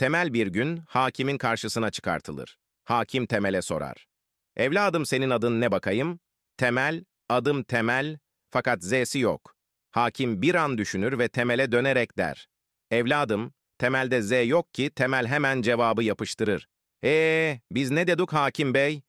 Temel bir gün hakimin karşısına çıkartılır. Hakim Temel'e sorar. Evladım senin adın ne bakayım? Temel, adım Temel fakat Z'si yok. Hakim bir an düşünür ve Temel'e dönerek der. Evladım, Temel'de Z yok ki Temel hemen cevabı yapıştırır. Ee, biz ne dedik hakim bey?